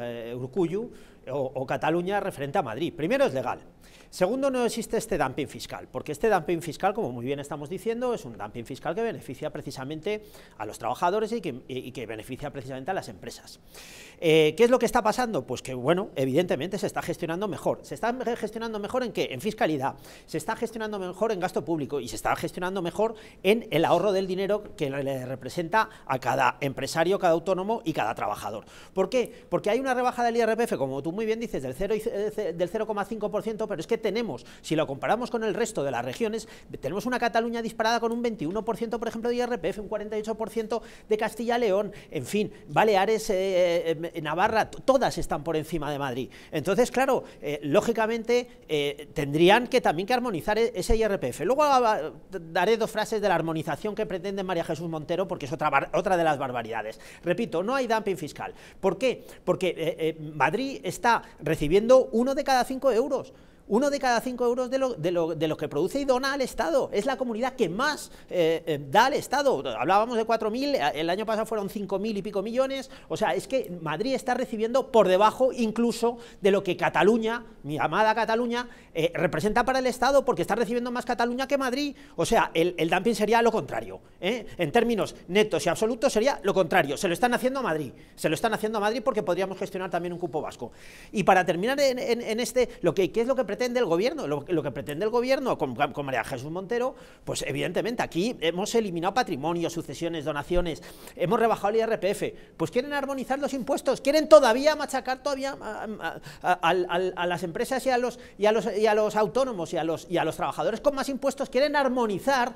Eh, Urcuyo, o, Cataluña referente a Madrid. Primero, es legal. Segundo, no existe este dumping fiscal, porque este dumping fiscal, como muy bien estamos diciendo, es un dumping fiscal que beneficia precisamente a los trabajadores y que, que beneficia precisamente a las empresas. Eh, ¿Qué es lo que está pasando? Pues que, bueno, evidentemente se está gestionando mejor. ¿Se está gestionando mejor en qué? En fiscalidad, se está gestionando mejor en gasto público y se está gestionando mejor en el ahorro del dinero que le representa a cada empresario, cada autónomo y cada trabajador. ¿Por qué? Porque hay una rebaja del IRPF, como tú muy bien dices del 0,5%, eh, pero es que tenemos, si lo comparamos con el resto de las regiones, tenemos una Cataluña disparada con un 21%, por ejemplo, de IRPF, un 48% de Castilla-León, en fin, Baleares, eh, eh, Navarra, todas están por encima de Madrid. Entonces, claro, lógicamente tendrían que también que armonizar e, ese IRPF. Luego daré dos frases de la armonización que pretende María Jesús Montero, porque es otra, otra de las barbaridades. Repito, no hay dumping fiscal. ¿Por qué? Porque Madrid está está recibiendo uno de cada cinco euros. Uno de cada cinco euros de lo, que produce y dona al Estado. Es la comunidad que más eh, eh, da al Estado. Hablábamos de 4.000, eh, el año pasado fueron 5.000 y pico millones. O sea, es que Madrid está recibiendo por debajo incluso de lo que Cataluña, mi amada Cataluña, representa para el Estado porque está recibiendo más Cataluña que Madrid. O sea, el, dumping sería lo contrario. En términos netos y absolutos sería lo contrario. Se lo están haciendo a Madrid. Se lo están haciendo a Madrid porque podríamos gestionar también un cupo vasco. Y para terminar en, en este, lo que, ¿qué es lo que pretende el gobierno, lo, que pretende el gobierno con, María Jesús Montero, pues evidentemente aquí hemos eliminado patrimonio, sucesiones, donaciones, hemos rebajado el IRPF, pues quieren armonizar los impuestos, quieren todavía machacar todavía a, a las empresas y a los y a los y a los autónomos y a los y a los trabajadores con más impuestos, quieren armonizar